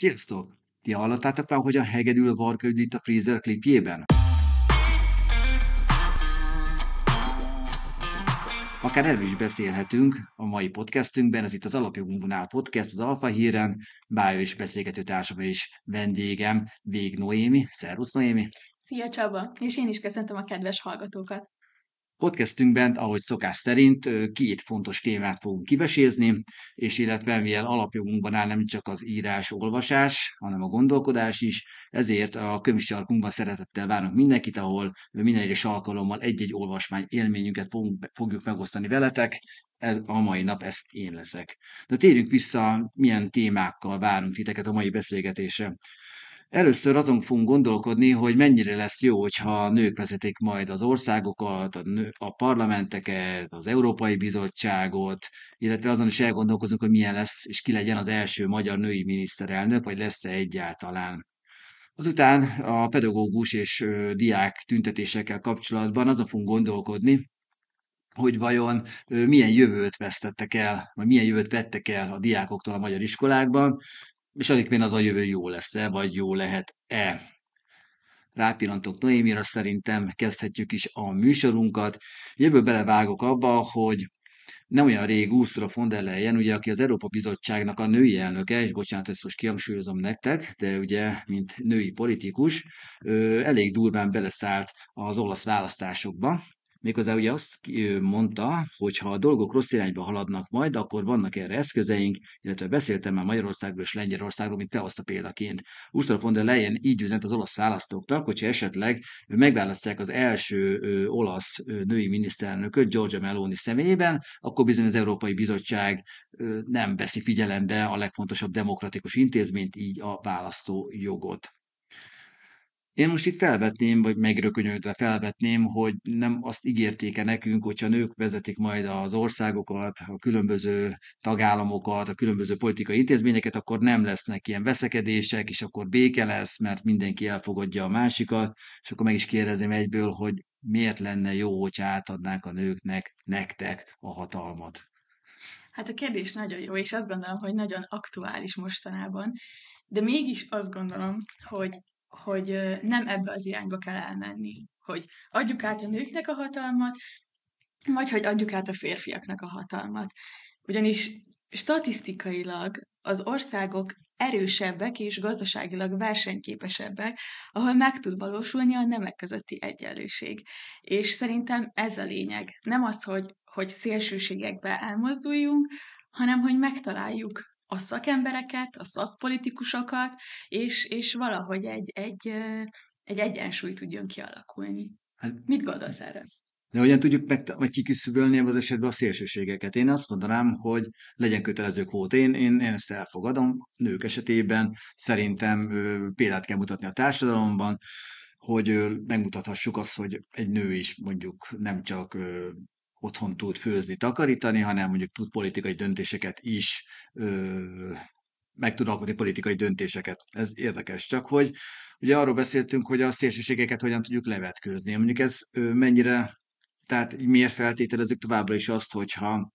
Sziasztok! Ti hallottátok már, a hegedül itt a Freezer klipjében? Akár erről is beszélhetünk a mai podcastünkben, ez itt az Alapjogunknál podcast, az Alfa hírem, bájó és beszélgető társam és vendégem, Vég Noémi. Szervusz Noémi! Szia Csaba! És én is köszöntöm a kedves hallgatókat! Podcastünkben, ahogy szokás szerint, két fontos témát fogunk kivesézni, és illetve mivel alapjogunkban áll nem csak az írás, olvasás, hanem a gondolkodás is, ezért a kömiscsarkunkban szeretettel várunk mindenkit, ahol minden egyes alkalommal egy-egy olvasmány élményünket fogjuk megosztani veletek, ez, a mai nap ezt én leszek. De térjünk vissza, milyen témákkal várunk titeket a mai beszélgetésre. Először azon fogunk gondolkodni, hogy mennyire lesz jó, hogyha a nők vezetik majd az országokat, a, nő, a parlamenteket, az Európai Bizottságot, illetve azon is elgondolkozunk, hogy milyen lesz, és ki legyen az első magyar női miniszterelnök, vagy lesz-e egyáltalán. Azután a pedagógus és diák tüntetésekkel kapcsolatban azon fogunk gondolkodni, hogy vajon milyen jövőt vesztettek el, vagy milyen jövőt vettek el a diákoktól a magyar iskolákban, és addig az a jövő jó lesz-e, vagy jó lehet-e. Rápillantok Noémira, szerintem kezdhetjük is a műsorunkat. Jövő belevágok abba, hogy nem olyan rég Ursula von der Leyen, ugye, aki az Európa Bizottságnak a női elnöke, és bocsánat, ezt most kihangsúlyozom nektek, de ugye, mint női politikus, elég durván beleszállt az olasz választásokba, Méghozzá ugye azt mondta, hogy ha a dolgok rossz irányba haladnak majd, akkor vannak erre eszközeink, illetve beszéltem már Magyarországról és Lengyelországról, mint te azt a példaként. Ursula von der Leyen így üzent az olasz választóknak, hogyha esetleg megválasztják az első olasz női miniszterelnököt Giorgia Meloni személyében, akkor bizony az Európai Bizottság nem veszi figyelembe a legfontosabb demokratikus intézményt, így a választó jogot. Én most itt felvetném, vagy megrökönyödve felvetném, hogy nem azt ígértéke nekünk, hogyha nők vezetik majd az országokat, a különböző tagállamokat, a különböző politikai intézményeket, akkor nem lesznek ilyen veszekedések, és akkor béke lesz, mert mindenki elfogadja a másikat, és akkor meg is kérdezném egyből, hogy miért lenne jó, hogyha átadnák a nőknek, nektek a hatalmat? Hát a kérdés nagyon jó, és azt gondolom, hogy nagyon aktuális mostanában, de mégis azt gondolom, hogy hogy nem ebbe az irányba kell elmenni, hogy adjuk át a nőknek a hatalmat, vagy hogy adjuk át a férfiaknak a hatalmat. Ugyanis statisztikailag az országok erősebbek és gazdaságilag versenyképesebbek, ahol meg tud valósulni a nemek közötti egyenlőség. És szerintem ez a lényeg. Nem az, hogy, hogy szélsőségekbe elmozduljunk, hanem hogy megtaláljuk a szakembereket, a szakpolitikusokat, és, és valahogy egy, egy, egy egyensúly tudjon kialakulni. Hát, Mit gondolsz erre? De hogyan tudjuk meg, vagy kiküszöbölni az esetben a szélsőségeket? Én azt mondanám, hogy legyen kötelező kvót. Én, én, én ezt elfogadom. Nők esetében szerintem példát kell mutatni a társadalomban, hogy megmutathassuk azt, hogy egy nő is mondjuk nem csak otthon tud főzni, takarítani, hanem mondjuk tud politikai döntéseket is ö, meg tud alkotni politikai döntéseket. Ez érdekes, csak hogy ugye arról beszéltünk, hogy a szélsőségeket hogyan tudjuk levetkőzni. Mondjuk ez ö, mennyire, tehát miért feltételezzük továbbra is azt, hogyha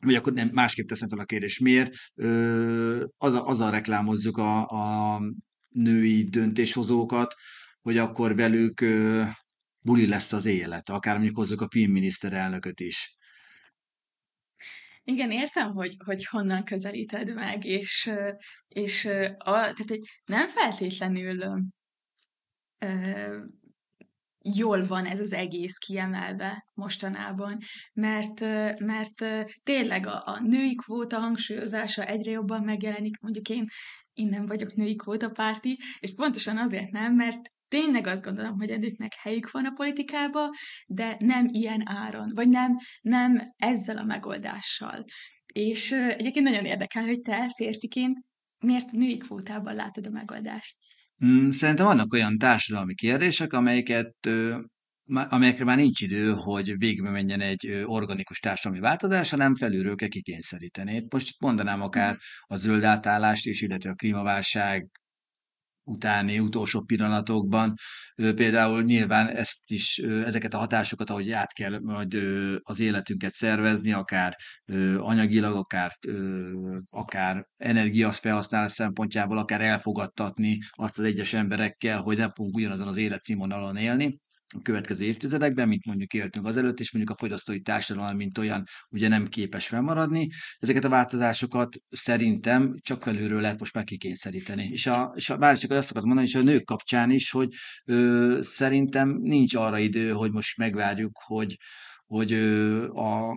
vagy akkor nem, másképp teszem fel a kérdést, miért ö, az, azzal reklámozzuk a, a női döntéshozókat, hogy akkor velük ö, buli lesz az élet, akár mondjuk hozzuk a filmminiszterelnököt is. Igen, értem, hogy, hogy honnan közelíted meg, és, és a, tehát, hogy nem feltétlenül ö, jól van ez az egész kiemelve mostanában, mert, mert tényleg a, a női kvóta hangsúlyozása egyre jobban megjelenik, mondjuk én én nem vagyok női kvótapárti, és pontosan azért nem, mert tényleg azt gondolom, hogy a nőknek helyük van a politikába, de nem ilyen áron, vagy nem, nem ezzel a megoldással. És egyébként nagyon érdekel, hogy te férfiként miért női kvótában látod a megoldást? Mm, szerintem vannak olyan társadalmi kérdések, amelyeket amelyekre már nincs idő, hogy végbe menjen egy organikus társadalmi változás, hanem felülről kell kikényszeríteni. Most mondanám akár mhm. a zöld átállást is, illetve a klímaválság utáni utolsó pillanatokban. Például nyilván ezt is, ezeket a hatásokat, ahogy át kell majd az életünket szervezni, akár anyagilag, akár, akár energiafelhasználás szempontjából, akár elfogadtatni azt az egyes emberekkel, hogy nem fogunk ugyanazon az életszínvonalon élni a következő évtizedekben, mint mondjuk éltünk az előtt, és mondjuk a fogyasztói társadalom, mint olyan, ugye nem képes felmaradni. Ezeket a változásokat szerintem csak felülről lehet most megkikényszeríteni. És, a, és a, bár csak azt akartam mondani, és a nők kapcsán is, hogy ö, szerintem nincs arra idő, hogy most megvárjuk, hogy, hogy ö, a,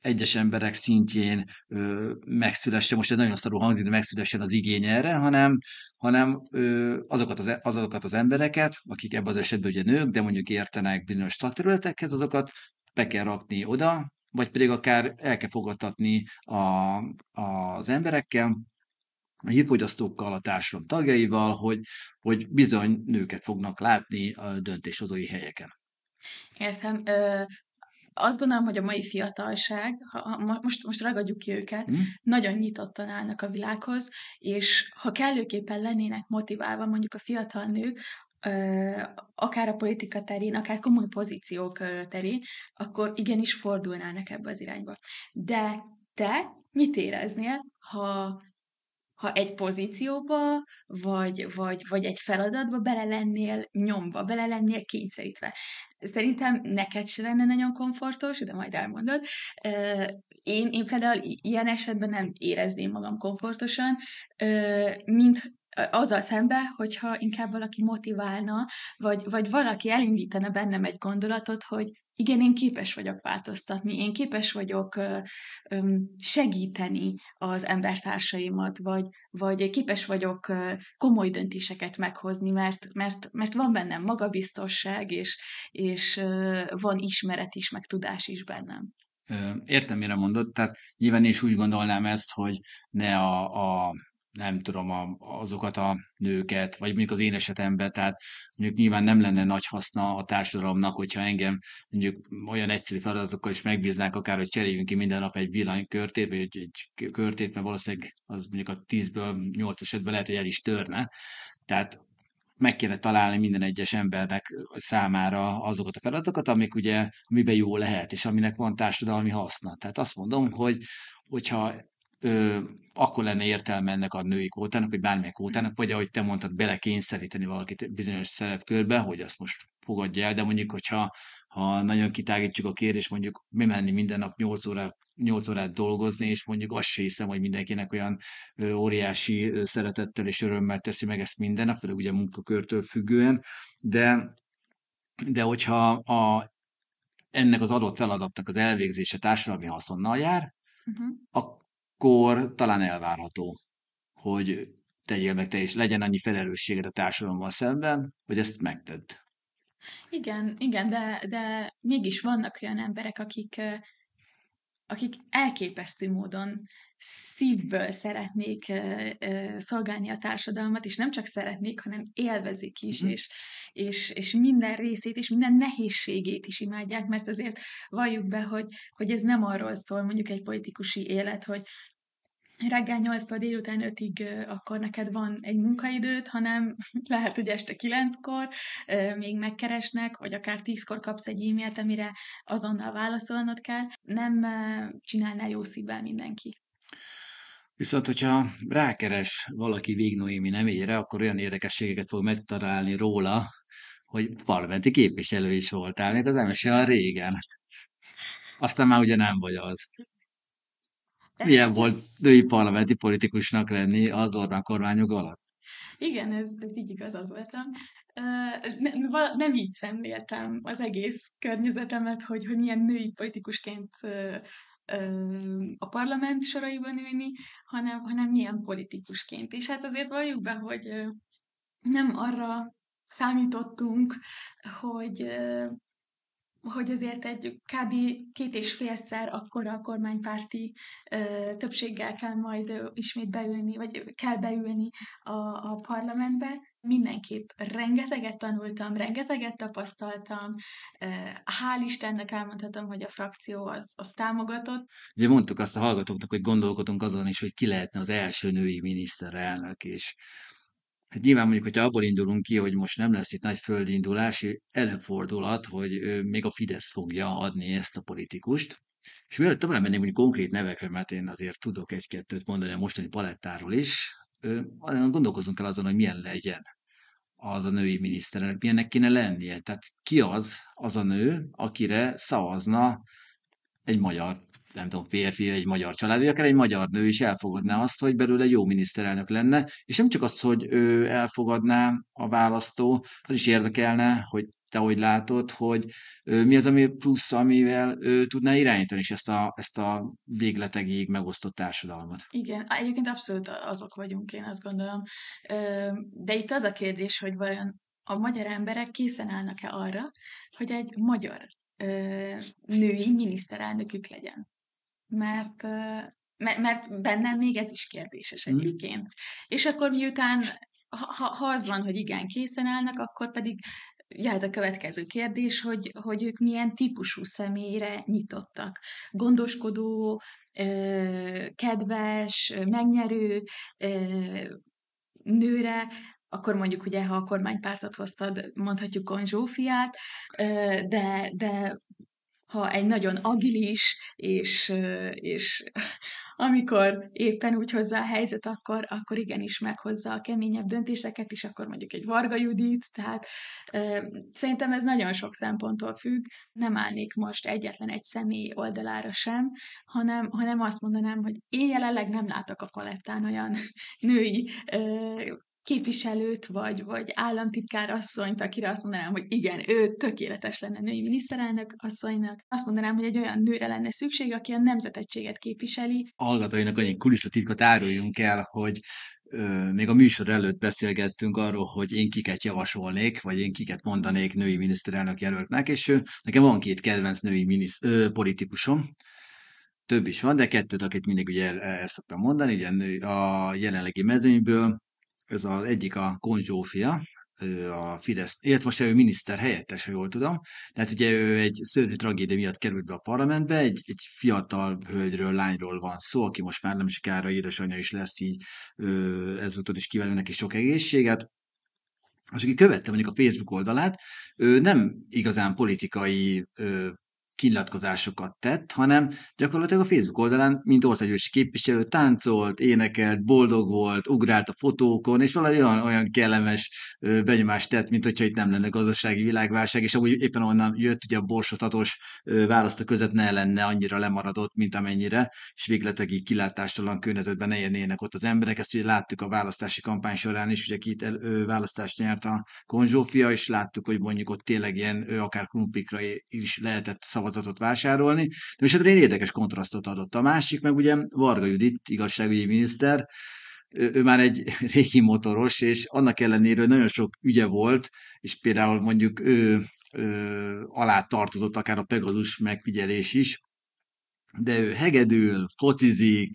egyes emberek szintjén ö, megszülesse, most ez nagyon szarul hangzik, de megszülessen az igény erre, hanem, hanem ö, azokat, az, e, azokat az embereket, akik ebben az esetben ugye nők, de mondjuk értenek bizonyos szakterületekhez, azokat be kell rakni oda, vagy pedig akár el kell fogadtatni a, az emberekkel, a hírfogyasztókkal, a társadalom tagjaival, hogy, hogy bizony nőket fognak látni a döntéshozói helyeken. Értem azt gondolom, hogy a mai fiatalság, ha, most, most ragadjuk ki őket, mm. nagyon nyitottan állnak a világhoz, és ha kellőképpen lennének motiválva mondjuk a fiatal nők, akár a politika terén, akár komoly pozíciók terén, akkor igenis fordulnának ebbe az irányba. De te mit éreznél, ha ha egy pozícióba, vagy, vagy, vagy egy feladatba bele lennél nyomva, bele lennél kényszerítve. Szerintem neked se lenne nagyon komfortos, de majd elmondod. Én, én például ilyen esetben nem érezném magam komfortosan, mint azzal szembe, hogyha inkább valaki motiválna, vagy, vagy valaki elindítana bennem egy gondolatot, hogy igen, én képes vagyok változtatni, én képes vagyok ö, ö, segíteni az embertársaimat, vagy, vagy képes vagyok ö, komoly döntéseket meghozni, mert, mert, mert van bennem magabiztosság, és, és ö, van ismeret is, meg tudás is bennem. Értem, mire mondod, tehát nyilván is úgy gondolnám ezt, hogy ne a, a nem tudom, a, azokat a nőket, vagy mondjuk az én esetemben, tehát mondjuk nyilván nem lenne nagy haszna a társadalomnak, hogyha engem mondjuk olyan egyszerű feladatokkal is megbíznák, akár, hogy cseréljünk ki minden nap egy villanykörtét, vagy egy, egy körtét, mert valószínűleg az mondjuk a tízből, nyolc esetben lehet, hogy el is törne. Tehát meg kéne találni minden egyes embernek számára azokat a feladatokat, amik ugye, amiben jó lehet, és aminek van társadalmi haszna. Tehát azt mondom, hogy hogyha ö, akkor lenne értelme ennek a női kvótának, vagy bármilyen kvótának, vagy ahogy te mondtad, belekényszeríteni valakit bizonyos szerepkörbe, hogy azt most fogadja el, de mondjuk, hogyha ha nagyon kitágítjuk a kérdést, mondjuk mi menni minden nap 8 óra, 8 órát dolgozni, és mondjuk azt sem hiszem, hogy mindenkinek olyan óriási szeretettel és örömmel teszi meg ezt minden nap, főleg ugye a munkakörtől függően, de, de hogyha a, ennek az adott feladatnak az elvégzése társadalmi haszonnal jár, uh-huh. Mhm. a, akkor talán elvárható, hogy tegyél meg te is, legyen annyi felelősséged a társadalommal szemben, hogy ezt megtedd. Igen, igen, de, de mégis vannak olyan emberek, akik, akik elképesztő módon szívből szeretnék szolgálni a társadalmat, és nem csak szeretnék, hanem élvezik is, mm. és, és, és minden részét, és minden nehézségét is imádják, mert azért valljuk be, hogy, hogy ez nem arról szól mondjuk egy politikusi élet, hogy reggel 8 délután 5-ig akkor neked van egy munkaidőt, hanem lehet, hogy este 9-kor még megkeresnek, vagy akár 10-kor kapsz egy e-mailt, amire azonnal válaszolnod kell. Nem csinálná jó szívvel mindenki. Viszont, hogyha rákeres valaki Vignoimi nemélyre, akkor olyan érdekességeket fog megtalálni róla, hogy parlamenti képviselő is voltál, még az MSZ régen. Aztán már ugye nem vagy az. De Milyen hát ez... volt női parlamenti politikusnak lenni az Orbán kormányok alatt? Igen, ez, ez így igaz, az voltam. Nem, nem így szemléltem az egész környezetemet, hogy, hogy milyen női politikusként a parlament soraiban ülni, hanem, hanem milyen politikusként. És hát azért valljuk be, hogy nem arra számítottunk, hogy hogy azért egy kb. két és félszer akkora a kormánypárti ö, többséggel kell majd ö, ismét beülni, vagy kell beülni a, a parlamentbe, mindenképp rengeteget tanultam, rengeteget tapasztaltam, hál' Istennek elmondhatom, hogy a frakció az, az támogatott. Ugye mondtuk azt a hallgatóknak, hogy gondolkodunk azon is, hogy ki lehetne az első női miniszterelnök, és Hát nyilván mondjuk, hogyha abból indulunk ki, hogy most nem lesz itt nagy földindulási előfordulat, hogy még a Fidesz fogja adni ezt a politikust. És mielőtt tovább mennénk mondjuk konkrét nevekre, mert én azért tudok egy-kettőt mondani a mostani palettáról is, gondolkozunk el azon, hogy milyen legyen az a női miniszterelnök, milyennek kéne lennie. Tehát ki az, az a nő, akire szavazna egy magyar, nem tudom, férfi, egy magyar család, vagy akár egy magyar nő is elfogadná azt, hogy belőle jó miniszterelnök lenne, és nem csak az, hogy ő elfogadná a választó, az is érdekelne, hogy te hogy látod, hogy mi az, ami plusz, amivel ő tudná irányítani is ezt a, ezt a végletegig megosztott társadalmat. Igen, egyébként abszolút azok vagyunk, én azt gondolom. De itt az a kérdés, hogy vajon a magyar emberek készen állnak-e arra, hogy egy magyar női miniszterelnökük legyen. Mert mert bennem még ez is kérdéses mhm. egyébként. Mm. És akkor miután ha, ha az van, hogy igen, készen állnak, akkor pedig jöhet a következő kérdés, hogy, hogy ők milyen típusú személyre nyitottak. Gondoskodó, kedves, megnyerő nőre, akkor mondjuk ugye, ha a kormánypártot hoztad, mondhatjuk Konzsófiát, de, de ha egy nagyon agilis, és, és amikor éppen úgy hozzá a helyzet, akkor, akkor igenis meghozza a keményebb döntéseket, és akkor mondjuk egy Varga Judit, tehát e, szerintem ez nagyon sok szemponttól függ. Nem állnék most egyetlen egy személy oldalára sem, hanem, hanem azt mondanám, hogy én jelenleg nem látok a palettán olyan női e, képviselőt, vagy, vagy államtitkár asszonyt, akire azt mondanám, hogy igen, ő tökéletes lenne női miniszterelnök asszonynak. Azt mondanám, hogy egy olyan nőre lenne szükség, aki a nemzetegységet képviseli. Hallgatóinak annyi kulisszatitkot áruljunk el, hogy ö, még a műsor előtt beszélgettünk arról, hogy én kiket javasolnék, vagy én kiket mondanék női miniszterelnök jelöltnek, és ö, nekem van két kedvenc női minisz, ö, politikusom, több is van, de kettőt, akit mindig ugye el, el szoktam mondani, ugye a jelenlegi mezőnyből, ez az egyik a konzsófia, ő a Fidesz, illetve most ő miniszter helyettes, ha jól tudom. Tehát ugye ő egy szörnyű tragédia miatt került be a parlamentbe, egy, egy fiatal hölgyről, lányról van szó, aki most már nem sokára édesanyja is lesz, így ezúton is kívánok neki sok egészséget. És aki követte mondjuk a Facebook oldalát, ő nem igazán politikai ö, kinyilatkozásokat tett, hanem gyakorlatilag a Facebook oldalán, mint országgyűlési képviselő, táncolt, énekelt, boldog volt, ugrált a fotókon, és valahogy olyan, olyan kellemes benyomást tett, mint hogyha itt nem lenne gazdasági világválság, és amúgy éppen onnan jött ugye a borsotatos választó között ne lenne annyira lemaradott, mint amennyire, és végletegi kilátástalan környezetben élnének ott az emberek. Ezt ugye láttuk a választási kampány során is, ugye két el, ö, választást nyert a Konzsófia, és láttuk, hogy mondjuk ott tényleg ilyen ö, akár krumpikra is lehetett szavazni szavazatot vásárolni, de most hát egy érdekes kontrasztot adott. A másik meg ugye Varga Judit, igazságügyi miniszter, ő, ő már egy régi motoros, és annak ellenére nagyon sok ügye volt, és például mondjuk ő, ő alá tartozott akár a Pegazus megfigyelés is, de ő hegedül, focizik,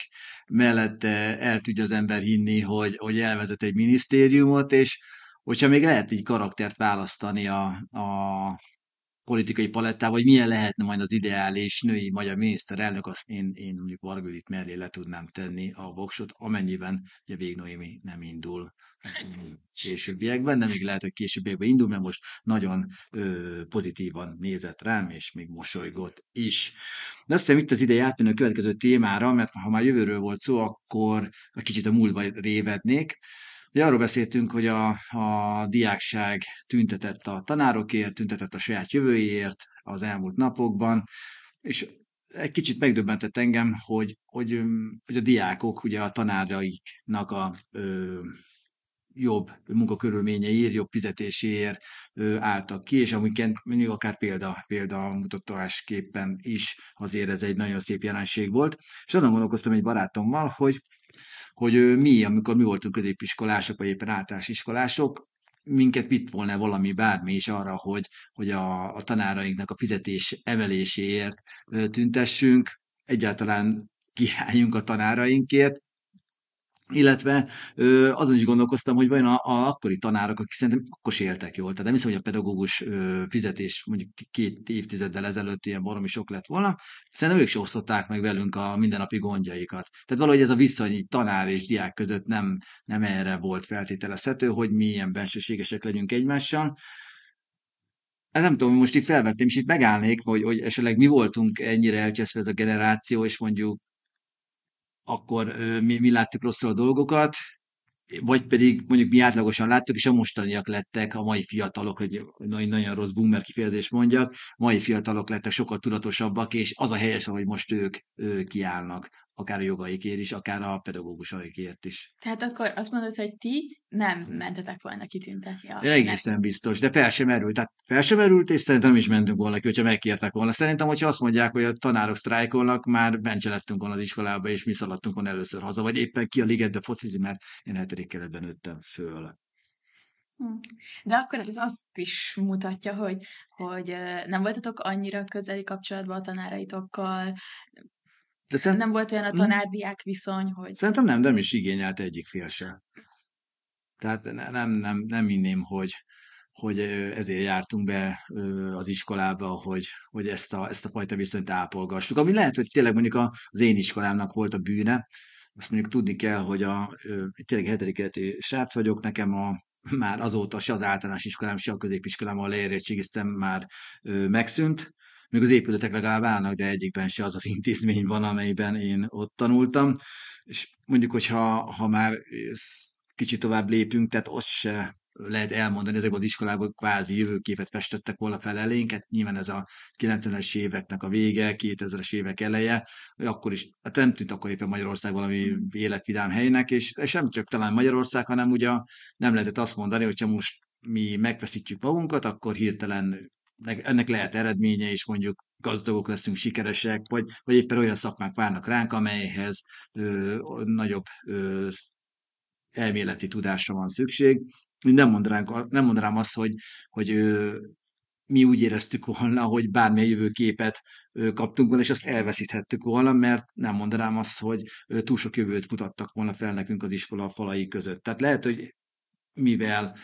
mellette el tudja az ember hinni, hogy, hogy elvezet egy minisztériumot, és hogyha még lehet így karaktert választani a, a politikai palettával, hogy milyen lehetne majd az ideális női magyar miniszterelnök, azt én, én mondjuk vargulit mellé le tudnám tenni a voksot, amennyiben ugye Noémi nem indul későbbiekben, de még lehet, hogy későbbiekben indul, mert most nagyon ö, pozitívan nézett rám, és még mosolygott is. De azt hiszem itt az ideje átmenni a következő témára, mert ha már jövőről volt szó, akkor egy kicsit a múltba révednék. Ugye arról beszéltünk, hogy a, a diákság tüntetett a tanárokért, tüntetett a saját jövőjéért az elmúlt napokban, és egy kicsit megdöbbentett engem, hogy, hogy, hogy a diákok ugye a tanáraiknak a ö, jobb munkakörülményeiért, jobb fizetéséért ö, álltak ki, és amúgy mondjuk akár példa, példa mutatásképpen is azért ez egy nagyon szép jelenség volt. És azon gondolkoztam egy barátommal, hogy hogy mi, amikor mi voltunk középiskolások, vagy éppen általános iskolások, minket mit volna valami bármi is arra, hogy, hogy a, a tanárainknak a fizetés emeléséért tüntessünk, egyáltalán kiálljunk a tanárainkért, illetve ö, azon is gondolkoztam, hogy vajon a, a akkori tanárok, akik szerintem akkor se éltek jól, tehát nem hiszem, hogy a pedagógus ö, fizetés mondjuk két évtizeddel ezelőtt ilyen baromi sok lett volna, szerintem ők se osztották meg velünk a mindennapi gondjaikat. Tehát valahogy ez a viszony tanár és diák között nem, nem erre volt feltételezhető, hogy mi ilyen bensőségesek legyünk egymással. Ez hát nem tudom, most itt felvettem, és itt megállnék, hogy, hogy esetleg mi voltunk ennyire elcseszve ez a generáció, és mondjuk akkor mi, mi láttuk rosszul a dolgokat, vagy pedig mondjuk mi átlagosan láttuk, és a mostaniak lettek, a mai fiatalok, hogy nagyon nagyon rossz boomer kifejezést mondjak, mai fiatalok lettek sokkal tudatosabbak, és az a helyes, hogy most ők, ők kiállnak akár a jogaikért is, akár a pedagógusaikért is. Tehát akkor azt mondod, hogy ti nem hmm. mentetek volna kitüntetni a... Egészen biztos, de fel sem merült. Tehát fel sem merült, és szerintem nem is mentünk volna ki, hogyha megkértek volna. Szerintem, hogyha azt mondják, hogy a tanárok sztrájkolnak, már bence lettünk volna az iskolába, és mi szaladtunk volna először haza, vagy éppen ki a ligetbe focizi, mert én hetedik keretben nőttem föl. Hm. De akkor ez azt is mutatja, hogy, hogy nem voltatok annyira közeli kapcsolatban a tanáraitokkal, de szerint, nem volt olyan a mm. tanárdiák viszony, hogy... Szerintem nem, nem is igényelt egyik fél sem. Tehát nem, nem, nem inném, hogy, hogy ezért jártunk be az iskolába, hogy, hogy ezt, a, ezt a fajta viszonyt ápolgassuk. Ami lehet, hogy tényleg mondjuk az én iskolámnak volt a bűne, azt mondjuk tudni kell, hogy a, tényleg hetediketi srác vagyok, nekem a, már azóta se az általános iskolám, se a középiskolám, ahol leérettségiztem, már ö, megszűnt még az épületek legalább állnak, de egyikben se az az intézmény van, amelyben én ott tanultam. És mondjuk, hogyha ha már kicsit tovább lépünk, tehát ott se lehet elmondani, ezekben az iskolában kvázi jövőképet festettek volna fel elénk, hát nyilván ez a 90-es éveknek a vége, 2000-es évek eleje, akkor is, hát nem tűnt akkor éppen Magyarország valami életvidám helynek, és, és nem csak talán Magyarország, hanem ugye nem lehetett azt mondani, hogyha most mi megveszítjük magunkat, akkor hirtelen ennek lehet eredménye is, mondjuk gazdagok leszünk, sikeresek, vagy, vagy éppen olyan szakmák várnak ránk, amelyhez ö, nagyobb ö, elméleti tudásra van szükség. Nem mond ránk, nem mondanám azt, hogy, hogy ö, mi úgy éreztük volna, hogy bármilyen jövőképet kaptunk volna, és azt elveszíthettük volna, mert nem mondanám azt, hogy túl sok jövőt mutattak volna fel nekünk az iskola falai között. Tehát lehet, hogy mivel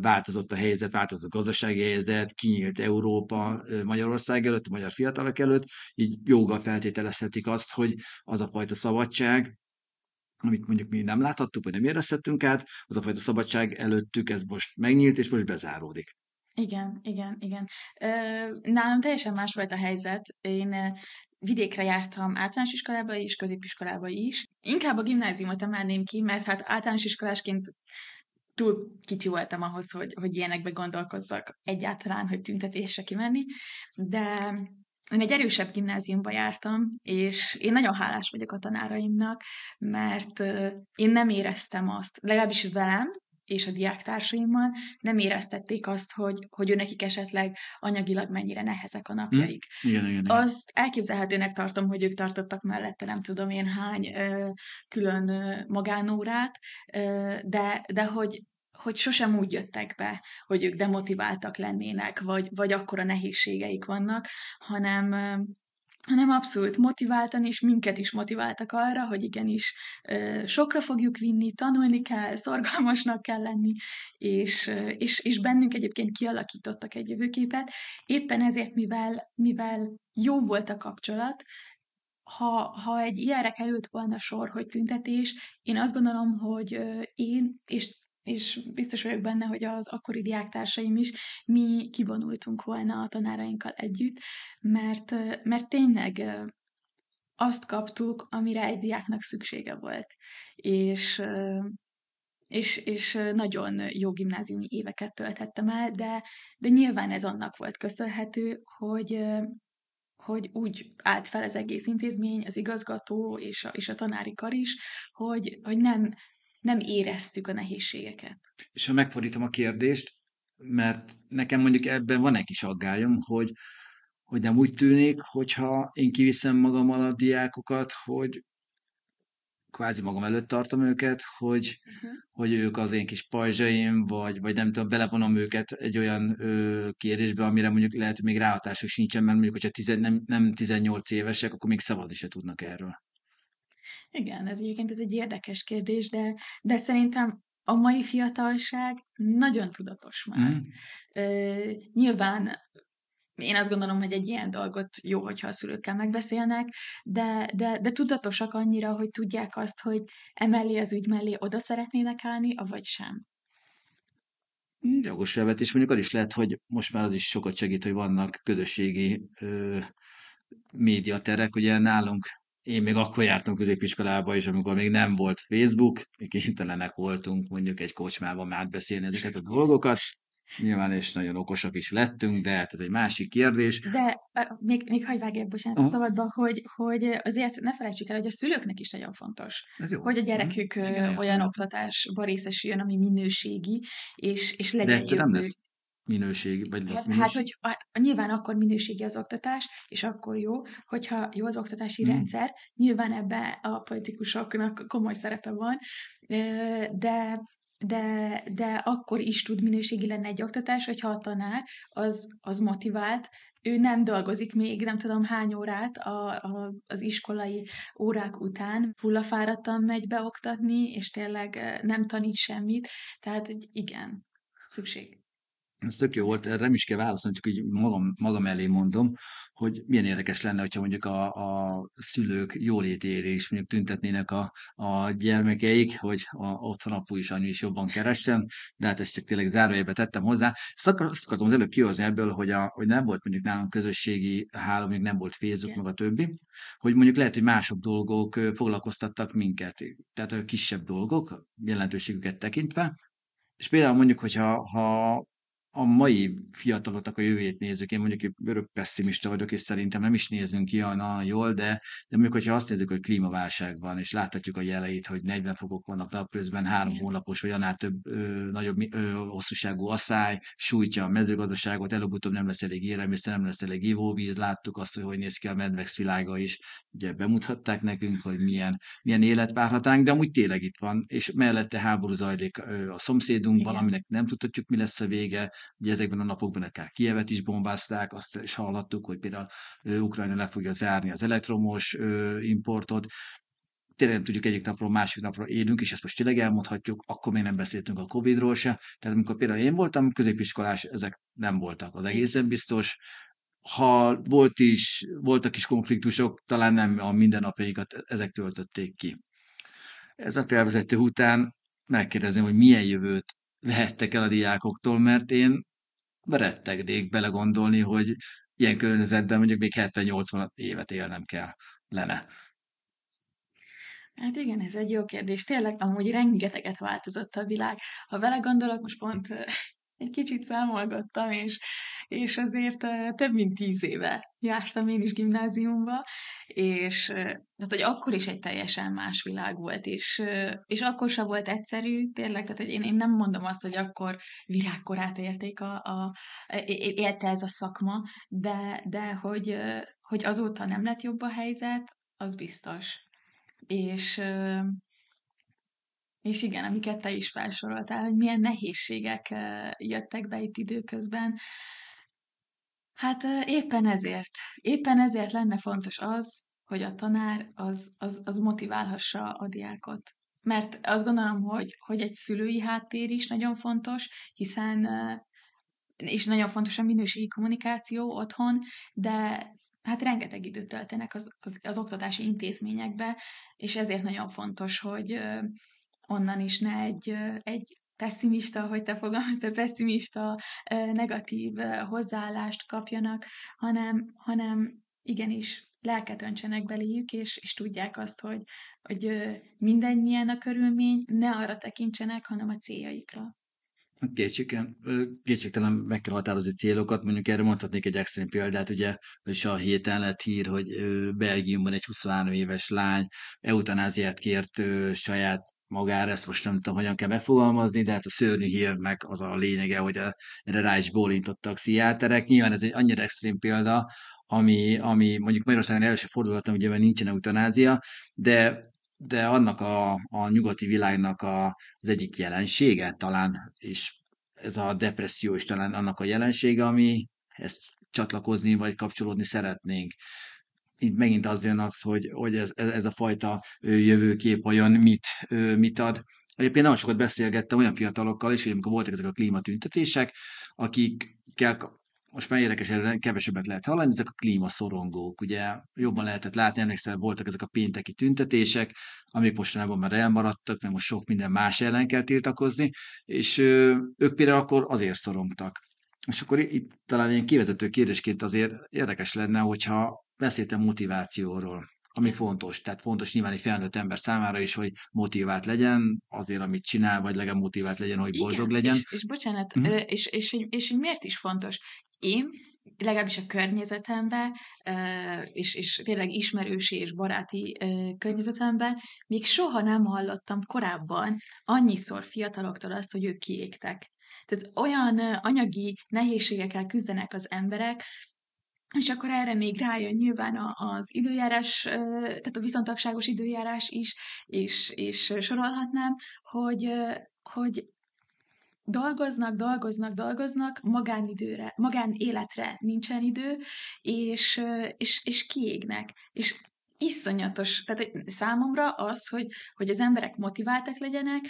változott a helyzet, változott a gazdasági helyzet, kinyílt Európa Magyarország előtt, a magyar fiatalok előtt, így joga feltételezhetik azt, hogy az a fajta szabadság, amit mondjuk mi nem láthattuk, vagy nem érezhettünk át, az a fajta szabadság előttük, ez most megnyílt, és most bezáródik. Igen, igen, igen. Nálam teljesen más volt a helyzet. Én vidékre jártam általános iskolába és középiskolába is. Inkább a gimnáziumot emelném ki, mert hát általános iskolásként túl kicsi voltam ahhoz, hogy, hogy ilyenekbe gondolkozzak egyáltalán, hogy tüntetésre kimenni, de én egy erősebb gimnáziumba jártam, és én nagyon hálás vagyok a tanáraimnak, mert én nem éreztem azt, legalábbis velem, és a diáktársaimmal nem éreztették azt, hogy, hogy őnekik esetleg anyagilag mennyire nehezek a hm? napjaik. Hmm. Igen, igen, igen. Azt elképzelhetőnek tartom, hogy ők tartottak mellette nem tudom én hány ö, külön ö, magánórát, ö, de, de hogy hogy sosem úgy jöttek be, hogy ők demotiváltak lennének, vagy, vagy akkora nehézségeik vannak, hanem hanem abszolút motiváltan, és minket is motiváltak arra, hogy igenis sokra fogjuk vinni, tanulni kell, szorgalmasnak kell lenni, és, és, és bennünk egyébként kialakítottak egy jövőképet. Éppen ezért, mivel, mivel jó volt a kapcsolat, ha, ha egy ilyenre került volna sor, hogy tüntetés, én azt gondolom, hogy én, és és biztos vagyok benne, hogy az akkori diáktársaim is, mi kivonultunk volna a tanárainkkal együtt, mert, mert tényleg azt kaptuk, amire egy diáknak szüksége volt. És, és, és nagyon jó gimnáziumi éveket töltettem el, de, de nyilván ez annak volt köszönhető, hogy, hogy úgy állt fel az egész intézmény, az igazgató és a, és a tanári kar is, hogy, hogy nem nem éreztük a nehézségeket. És ha megfordítom a kérdést, mert nekem mondjuk ebben van egy kis aggályom, hogy, hogy nem úgy tűnik, hogyha én kiviszem magam a diákokat, hogy kvázi magam előtt tartom őket, hogy, uh-huh. hogy ők az én kis pajzsaim, vagy, vagy nem tudom, belevonom őket egy olyan ö, kérdésbe, amire mondjuk lehet, hogy még ráhatásuk sincsen, mert mondjuk, hogyha tizen, nem, nem 18 évesek, akkor még szavazni se tudnak erről. Igen, ez egyébként ez egy érdekes kérdés, de, de szerintem a mai fiatalság nagyon tudatos már. Mm. Ö, nyilván én azt gondolom, hogy egy ilyen dolgot jó, hogyha a szülőkkel megbeszélnek, de, de, de tudatosak annyira, hogy tudják azt, hogy emellé az ügy mellé oda szeretnének állni, vagy sem. Hmm, jogos felvetés, mondjuk az is lehet, hogy most már az is sokat segít, hogy vannak közösségi ö, médiaterek, ugye nálunk én még akkor jártam középiskolába is, amikor még nem volt Facebook, mi kénytelenek voltunk mondjuk egy kocsmában már beszélni ezeket a dolgokat, Nyilván és nagyon okosak is lettünk, de hát ez egy másik kérdés. De még, még hagyj vágj el, bocsánat, uh-huh. szabadba, hogy, hogy azért ne felejtsük el, hogy a szülőknek is nagyon fontos, ez jó. hogy a gyerekük uh-huh. olyan oktatásba részesüljön, ami minőségi, és, és legyen de jövő. nem lesz minőség, vagy lesz hát, hát, minőség? Hát, hogy a, nyilván akkor minőségi az oktatás, és akkor jó, hogyha jó az oktatási hmm. rendszer, nyilván ebbe a politikusoknak komoly szerepe van, de de, de akkor is tud minőségi lenni egy oktatás, hogyha a tanár az, az motivált, ő nem dolgozik még nem tudom hány órát a, a, az iskolai órák után, hullafáradtan megy beoktatni, és tényleg nem tanít semmit, tehát igen, szükség ez tök jó volt, erre nem is kell válaszolni, csak így magam, magam elé mondom, hogy milyen érdekes lenne, hogyha mondjuk a, a szülők jólétére is mondjuk tüntetnének a, a gyermekeik, hogy a, otthon apu is anyu is jobban keressen, de hát ezt csak tényleg zárójelbe tettem hozzá. Ezt, akar, azt akartam az előbb kihozni ebből, hogy, a, hogy nem volt mondjuk nálunk közösségi háló, még nem volt Facebook, yeah. meg a többi, hogy mondjuk lehet, hogy mások dolgok foglalkoztattak minket, tehát a kisebb dolgok, jelentőségüket tekintve, és például mondjuk, hogyha ha a mai fiataloknak a jövőjét nézzük, én mondjuk örök pessimista vagyok, és szerintem nem is nézünk ki olyan jól, de, de mondjuk, hogyha azt nézzük, hogy klímaválság van, és láthatjuk a jeleit, hogy 40 fokok vannak napközben, három hónapos vagy annál több ö, nagyobb ö, hosszúságú asszály, sújtja a mezőgazdaságot, előbb-utóbb nem lesz elég élelmiszer, nem lesz elég ivóvíz, láttuk azt, hogy hogy néz ki a medvex világa is, ugye bemutatták nekünk, hogy milyen, milyen élet várhatánk, de amúgy tényleg itt van, és mellette háború zajlik a szomszédunkban, Igen. aminek nem tudhatjuk, mi lesz a vége, Ugye ezekben a napokban akár Kievet is bombázták, azt is hallhattuk, hogy például Ukrajna le fogja zárni az elektromos importot, tényleg nem tudjuk egyik napról másik napra élünk, és ezt most tényleg elmondhatjuk, akkor még nem beszéltünk a Covid-ról se. Tehát amikor például én voltam középiskolás, ezek nem voltak az egészen biztos. Ha volt is, voltak is konfliktusok, talán nem a mindennapjaikat e-, ezek töltötték ki. Ez a felvezető után megkérdezem, hogy milyen jövőt vehettek el a diákoktól, mert én rettegnék belegondolni, hogy ilyen környezetben mondjuk még 70-80 évet élnem kell lenne. Hát igen, ez egy jó kérdés. Tényleg amúgy rengeteget változott a világ. Ha vele gondolok, most pont egy kicsit számolgattam, és, és azért több mint tíz éve jártam én is gimnáziumba, és tehát, hogy akkor is egy teljesen más világ volt, és, és akkor sem volt egyszerű, tényleg, tehát hogy én, én nem mondom azt, hogy akkor virágkorát érték a, a, érte ez a szakma, de, de hogy, hogy azóta nem lett jobb a helyzet, az biztos. És és igen, amiket te is felsoroltál, hogy milyen nehézségek jöttek be itt időközben. Hát éppen ezért, éppen ezért lenne fontos az, hogy a tanár az, az, az motiválhassa a diákot. Mert azt gondolom, hogy, hogy egy szülői háttér is nagyon fontos, hiszen és nagyon fontos a minőségi kommunikáció otthon, de hát rengeteg időt töltenek az, az, az oktatási intézményekbe, és ezért nagyon fontos, hogy onnan is ne egy, egy pessimista, hogy te fogalmaztál, pessimista, negatív hozzáállást kapjanak, hanem, hanem igenis lelket öntsenek beléjük, és, és tudják azt, hogy, hogy minden milyen a körülmény, ne arra tekintsenek, hanem a céljaikra. Kétségtelen meg kell határozni célokat, mondjuk erre mondhatnék egy extrém példát, ugye, és a héten lett hír, hogy Belgiumban egy 23 éves lány eutanáziát kért saját magára, ezt most nem tudom, hogyan kell megfogalmazni, de hát a szörnyű hírnek az a lényege, hogy erre rá is bólintottak pszichiáterek. Nyilván ez egy annyira extrém példa, ami, ami mondjuk Magyarországon első fordulaton ugye mert nincsen eutanázia, de de annak a, a nyugati világnak a, az egyik jelensége talán, és ez a depresszió is talán annak a jelensége, ami ezt csatlakozni vagy kapcsolódni szeretnénk itt megint az jön az, hogy, hogy ez, ez a fajta jövőkép olyan mit, mit ad. Egyébként nagyon sokat beszélgettem olyan fiatalokkal is, hogy amikor voltak ezek a klímatüntetések, akikkel most már érdekes, erre kevesebbet lehet hallani, ezek a klímaszorongók, ugye jobban lehetett látni, emlékszel, voltak ezek a pénteki tüntetések, amik mostanában már elmaradtak, mert most sok minden más ellen kell tiltakozni, és ők például akkor azért szorongtak. És akkor itt talán ilyen kivezető kérdésként azért érdekes lenne, hogyha beszéltem motivációról, ami fontos. Tehát fontos nyilván egy felnőtt ember számára is, hogy motivált legyen azért, amit csinál, vagy legalább motivált legyen, hogy boldog Igen, legyen. És, és bocsánat, mm-hmm. és, és, és, és miért is fontos? Én legalábbis a környezetemben, és, és tényleg ismerősi és baráti környezetemben, még soha nem hallottam korábban annyiszor fiataloktól azt, hogy ők kiégtek. Tehát olyan anyagi nehézségekkel küzdenek az emberek, és akkor erre még rájön nyilván az időjárás, tehát a viszontagságos időjárás is, és, és sorolhatnám, hogy, hogy dolgoznak, dolgoznak, dolgoznak, magánidőre, magánéletre nincsen idő, és, és, és kiégnek. És iszonyatos, tehát hogy számomra az, hogy, hogy az emberek motiváltak legyenek,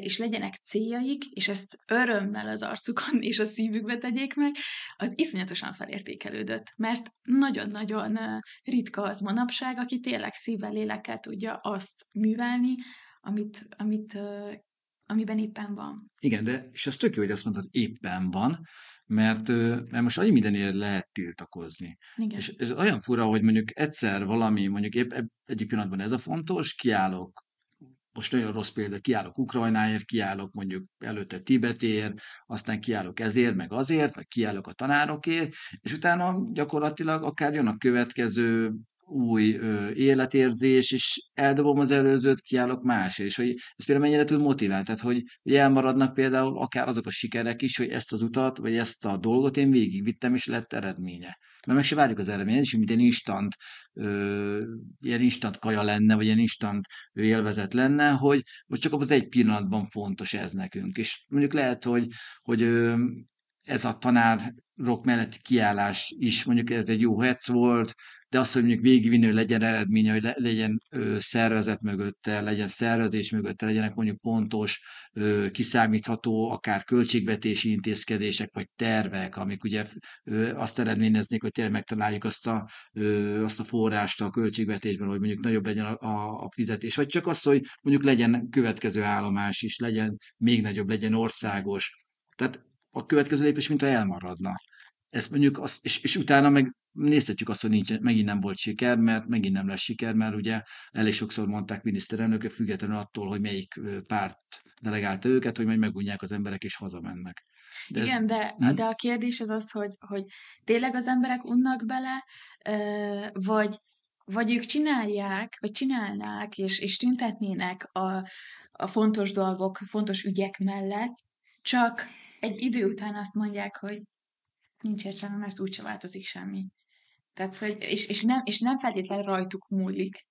és legyenek céljaik, és ezt örömmel az arcukon és a szívükbe tegyék meg, az iszonyatosan felértékelődött, mert nagyon-nagyon ritka az manapság, aki tényleg szívvel, lélekkel tudja azt művelni, amit, amit amiben éppen van. Igen, de és ez tök jó, hogy azt mondtad, éppen van, mert, mert most annyi mindenért lehet tiltakozni. Igen. És ez olyan fura, hogy mondjuk egyszer valami, mondjuk épp egyik pillanatban ez a fontos, kiállok most nagyon rossz példa, kiállok Ukrajnáért, kiállok mondjuk előtte Tibetért, aztán kiállok ezért, meg azért, meg kiállok a tanárokért, és utána gyakorlatilag akár jön a következő új ö, életérzés, és eldobom az előzőt, kiállok más, és hogy ez például mennyire tud motiválni, tehát hogy, hogy elmaradnak például akár azok a sikerek is, hogy ezt az utat, vagy ezt a dolgot én végigvittem, és lett eredménye. Mert meg se várjuk az eredményt, és mint egy instant, ö, ilyen instant kaja lenne, vagy ilyen instant élvezet lenne, hogy most csak az egy pillanatban fontos ez nekünk. És mondjuk lehet, hogy, hogy ö, ez a tanár rock melletti kiállás is, mondjuk ez egy jó hetsz volt, de azt, hogy mondjuk végigvinő legyen eredménye, hogy le, legyen ö, szervezet mögötte, legyen szervezés mögötte, legyenek mondjuk pontos, ö, kiszámítható, akár költségvetési intézkedések, vagy tervek, amik ugye ö, azt eredményeznék, hogy tényleg megtaláljuk azt a, ö, azt a forrást a költségvetésben, hogy mondjuk nagyobb legyen a, a, a fizetés, vagy csak az, hogy mondjuk legyen következő állomás is, legyen még nagyobb, legyen országos. Tehát a következő lépés mintha elmaradna. Ezt mondjuk, az, és, és utána meg nézhetjük azt, hogy nincs, megint nem volt siker, mert megint nem lesz siker, mert ugye elég sokszor mondták miniszterelnökök, függetlenül attól, hogy melyik párt delegálta őket, hogy majd megunják az emberek és hazamennek. De Igen, ez, de, hm? de a kérdés az az, hogy, hogy tényleg az emberek unnak bele, vagy, vagy ők csinálják, vagy csinálnák, és, és tüntetnének a, a fontos dolgok, fontos ügyek mellett, csak egy idő után azt mondják, hogy nincs értelme, mert úgyse változik semmi. Tehát, hogy, és, és, nem, és nem feltétlenül rajtuk múlik,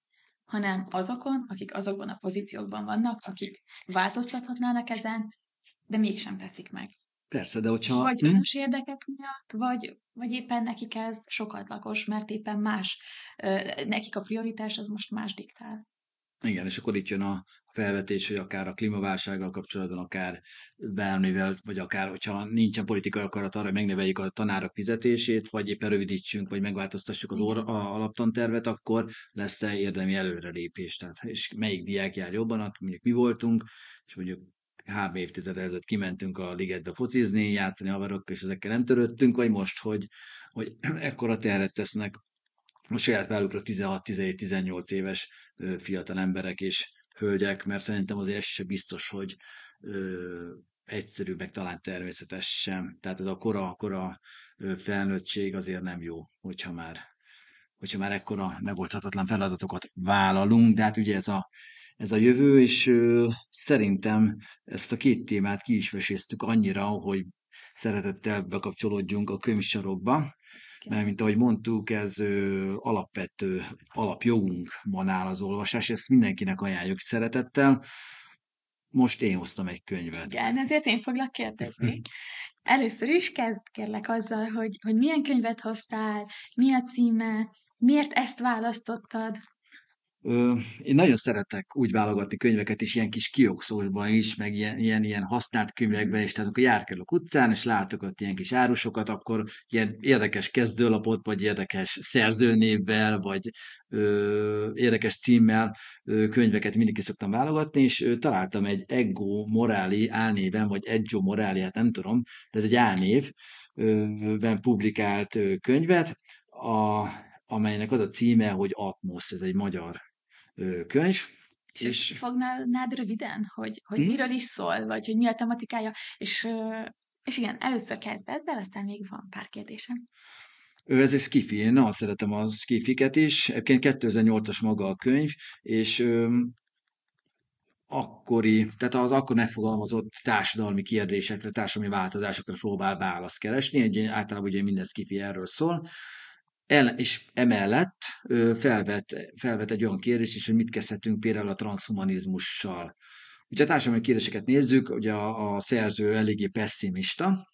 hanem azokon, akik azokban a pozíciókban vannak, akik változtathatnának ezen, de mégsem teszik meg. Persze, de hogyha... Vagy hm? önös érdekek miatt, vagy, vagy éppen nekik ez sokat lakos, mert éppen más, nekik a prioritás az most más diktál. Igen, és akkor itt jön a, felvetés, hogy akár a klímaválsággal kapcsolatban, akár bármivel, vagy akár, hogyha nincsen politikai akarat arra, hogy megneveljük a tanárok fizetését, vagy éppen rövidítsünk, vagy megváltoztassuk az or- a alaptantervet, akkor lesz-e érdemi előrelépés? Tehát, és melyik diák jár jobban, mondjuk mi voltunk, és mondjuk három évtized előtt kimentünk a ligetbe focizni, játszani haverokkal, és ezekkel nem törődtünk, vagy most, hogy, hogy ekkora terhet tesznek a saját vállukra 16-17-18 éves fiatal emberek és hölgyek, mert szerintem azért ez se biztos, hogy ö, egyszerű, meg talán természetes sem. Tehát ez a kora, kora felnőttség azért nem jó, hogyha már, hogyha már ekkora megoldhatatlan feladatokat vállalunk, de hát ugye ez a, ez a jövő, és ö, szerintem ezt a két témát ki is veséztük annyira, hogy szeretettel bekapcsolódjunk a könyvsarokba mert mint ahogy mondtuk, ez ö, alapvető alapjogunkban áll az olvasás, ezt mindenkinek ajánljuk szeretettel. Most én hoztam egy könyvet. Igen, ezért én foglak kérdezni. Először is kezd kérlek azzal, hogy, hogy milyen könyvet hoztál, mi a címe, miért ezt választottad? én nagyon szeretek úgy válogatni könyveket is, ilyen kis kiokszósban is, meg ilyen, ilyen, ilyen használt könyvekben is, tehát akkor járkálok utcán, és látok ott ilyen kis árusokat, akkor ilyen érdekes kezdőlapot, vagy érdekes szerzőnévvel, vagy ö, érdekes címmel ö, könyveket mindig ki szoktam válogatni, és ö, találtam egy Ego Morali álnéven, vagy Edgio Morali, hát nem tudom, de ez egy álnévben publikált ö, könyvet, a, amelynek az a címe, hogy Atmosz, ez egy magyar könyv. És, és fognád röviden, hogy, hogy hmm? miről is szól, vagy hogy mi a tematikája, és, és igen, először de aztán még van pár kérdésem. Ő ez egy skifi, én nagyon szeretem a skifiket is, egyébként 2008-as maga a könyv, és öm, akkori, tehát az akkor megfogalmazott társadalmi kérdésekre, társadalmi változásokra próbál választ keresni, egy, általában ugye minden skifi erről szól, el, és emellett felvet, felvet egy olyan kérdést is, hogy mit kezdhetünk például a transhumanizmussal. Ugye a társadalmi kérdéseket nézzük, ugye a, a szerző eléggé pessimista,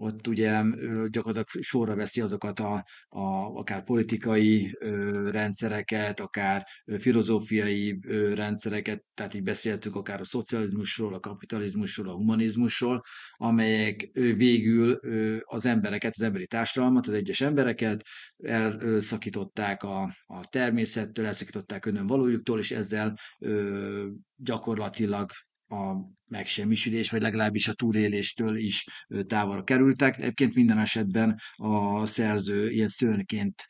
ott ugye gyakorlatilag sorra veszi azokat a, a akár politikai ö, rendszereket, akár filozófiai ö, rendszereket, tehát így beszéltünk akár a szocializmusról, a kapitalizmusról, a humanizmusról, amelyek ö, végül ö, az embereket, az emberi társadalmat, az egyes embereket elszakították a, a természettől, elszakították önön valójuktól, és ezzel ö, gyakorlatilag a megsemmisülés, vagy legalábbis a túléléstől is távol kerültek. Egyébként minden esetben a szerző ilyen szőnként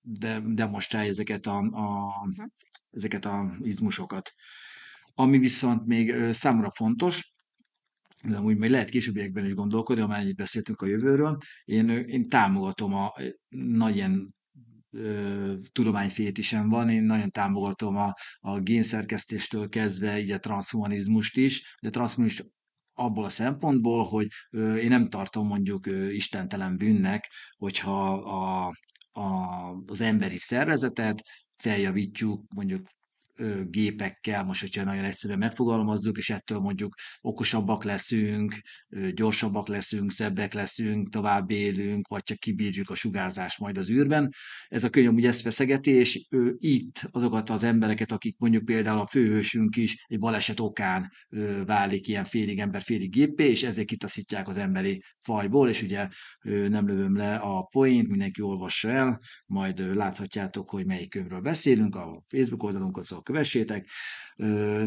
de, demonstrálja ezeket a, a, uh-huh. ezeket a izmusokat. Ami viszont még számra fontos, de amúgy még lehet későbbiekben is gondolkodni, amennyit beszéltünk a jövőről, én, én támogatom a nagy tudományfétisem van, én nagyon támogatom a, a génszerkesztéstől kezdve így a transhumanizmust is, de transhumanizmus abból a szempontból, hogy én nem tartom mondjuk istentelen bűnnek, hogyha a, a, az emberi szervezetet feljavítjuk mondjuk gépekkel, most hogyha nagyon egyszerűen megfogalmazzuk, és ettől mondjuk okosabbak leszünk, gyorsabbak leszünk, szebbek leszünk, tovább élünk, vagy csak kibírjuk a sugárzást majd az űrben. Ez a könyv ugye ezt feszegeti, és ő itt azokat az embereket, akik mondjuk például a főhősünk is egy baleset okán válik ilyen félig ember, félig gépé, és ezért kitaszítják az emberi fajból, és ugye nem lövöm le a point, mindenki olvassa el, majd láthatjátok, hogy melyik könyvről beszélünk, a Facebook oldalunkon, szóval kövessétek,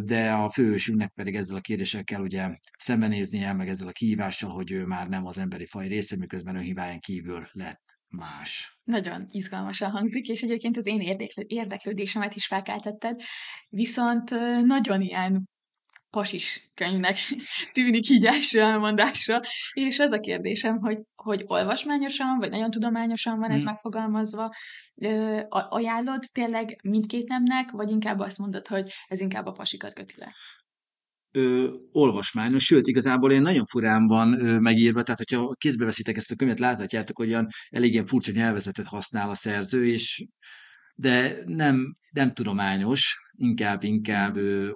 de a főhősünknek pedig ezzel a kérdéssel kell ugye szembenéznie, meg ezzel a kihívással, hogy ő már nem az emberi faj része, miközben ő hibáján kívül lett más. Nagyon izgalmasan hangzik, és egyébként az én érdeklődésemet is felkeltetted, viszont nagyon ilyen pasis könyvnek tűnik így első elmondásra, és az a kérdésem, hogy, hogy olvasmányosan, vagy nagyon tudományosan van ez hmm. megfogalmazva, ö, ajánlod tényleg mindkét nemnek, vagy inkább azt mondod, hogy ez inkább a pasikat köti le? ö, olvasmányos, sőt, igazából én nagyon furán van ö, megírva, tehát hogyha kézbe veszitek ezt a könyvet, láthatjátok, hogy olyan elég ilyen furcsa nyelvezetet használ a szerző, és de nem, nem tudományos, inkább, inkább ö,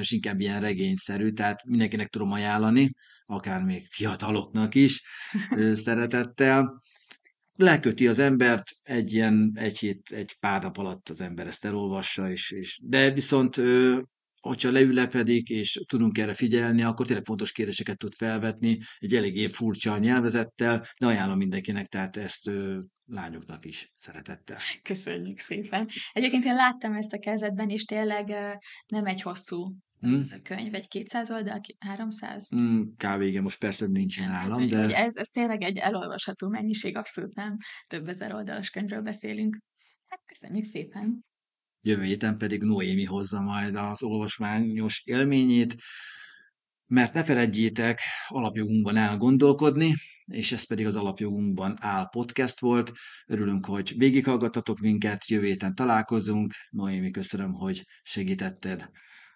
és inkább ilyen regényszerű, tehát mindenkinek tudom ajánlani, akár még fiataloknak is ö, szeretettel. Leköti az embert, egy ilyen, egy hét, egy pár nap alatt az ember ezt elolvassa, és, és de viszont ö, hogyha leülepedik, és tudunk erre figyelni, akkor tényleg fontos kérdéseket tud felvetni, egy eléggé furcsa nyelvezettel, de ajánlom mindenkinek, tehát ezt ö, lányoknak is szeretettel. Köszönjük szépen. Egyébként én láttam ezt a kezdetben, és tényleg ö, nem egy hosszú hmm? könyv, egy 200 oldal, 300? Hmm, kb. igen, most persze nincs hát, nálam, ez, de... Ez, ez tényleg egy elolvasható mennyiség, abszolút nem több ezer oldalas könyvről beszélünk. Hát köszönjük szépen! Jövő héten pedig Noémi hozza majd az olvasmányos élményét, mert ne feledjétek, alapjogunkban elgondolkodni, és ez pedig az Alapjogunkban áll podcast volt. Örülünk, hogy végighallgattatok minket, jövő héten találkozunk. Noémi, köszönöm, hogy segítetted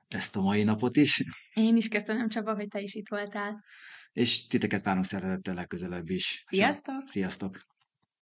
ezt a mai napot is. Én is köszönöm, Csaba, hogy te is itt voltál. És titeket várunk szeretettel legközelebb is. Sziasztok! Sziasztok!